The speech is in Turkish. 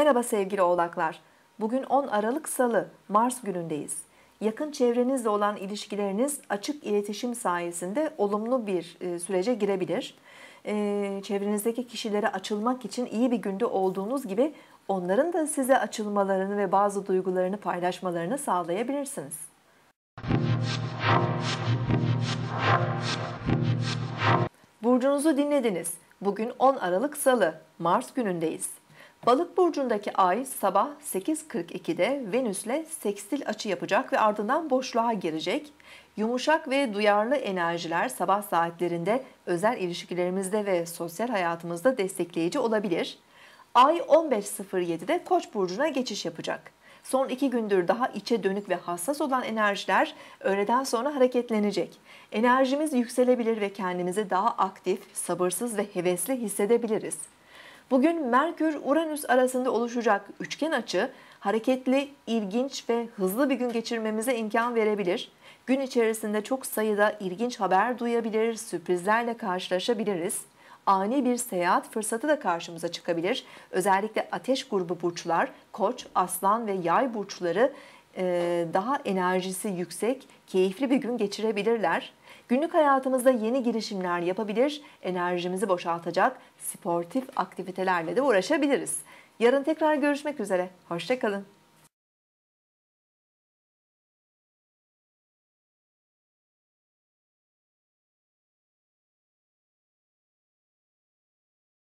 Merhaba sevgili oğlaklar. Bugün 10 Aralık Salı, Mars günündeyiz. Yakın çevrenizle olan ilişkileriniz açık iletişim sayesinde olumlu bir e, sürece girebilir. E, çevrenizdeki kişilere açılmak için iyi bir günde olduğunuz gibi onların da size açılmalarını ve bazı duygularını paylaşmalarını sağlayabilirsiniz. Burcunuzu dinlediniz. Bugün 10 Aralık Salı, Mars günündeyiz. Balık burcundaki ay sabah 8.42'de Venüs ile sekstil açı yapacak ve ardından boşluğa girecek. Yumuşak ve duyarlı enerjiler sabah saatlerinde özel ilişkilerimizde ve sosyal hayatımızda destekleyici olabilir. Ay 15.07'de Koç burcuna geçiş yapacak. Son iki gündür daha içe dönük ve hassas olan enerjiler öğleden sonra hareketlenecek. Enerjimiz yükselebilir ve kendimizi daha aktif, sabırsız ve hevesli hissedebiliriz. Bugün Merkür-Uranüs arasında oluşacak üçgen açı hareketli, ilginç ve hızlı bir gün geçirmemize imkan verebilir. Gün içerisinde çok sayıda ilginç haber duyabilir, sürprizlerle karşılaşabiliriz. Ani bir seyahat fırsatı da karşımıza çıkabilir. Özellikle ateş grubu burçlar, koç, aslan ve yay burçları e, daha enerjisi yüksek, keyifli bir gün geçirebilirler. Günlük hayatımızda yeni girişimler yapabilir, enerjimizi boşaltacak sportif aktivitelerle de uğraşabiliriz. Yarın tekrar görüşmek üzere. Hoşçakalın.